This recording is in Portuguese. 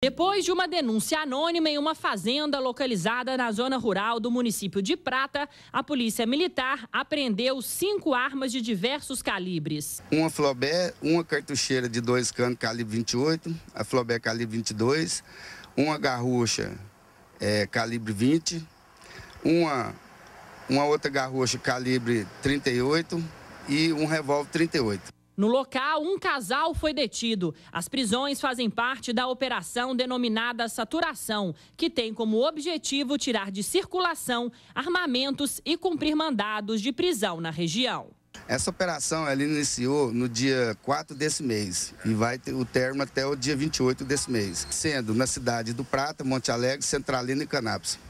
Depois de uma denúncia anônima em uma fazenda localizada na zona rural do município de Prata, a Polícia Militar apreendeu cinco armas de diversos calibres. Uma Flobé, uma cartucheira de dois canos calibre 28, a Flobé calibre 22, uma garrucha é, calibre 20, uma, uma outra garrucha calibre 38 e um revólver 38. No local, um casal foi detido. As prisões fazem parte da operação denominada Saturação, que tem como objetivo tirar de circulação armamentos e cumprir mandados de prisão na região. Essa operação ela iniciou no dia 4 desse mês e vai ter o termo até o dia 28 desse mês, sendo na cidade do Prata, Monte Alegre, Centralina e Canápolis.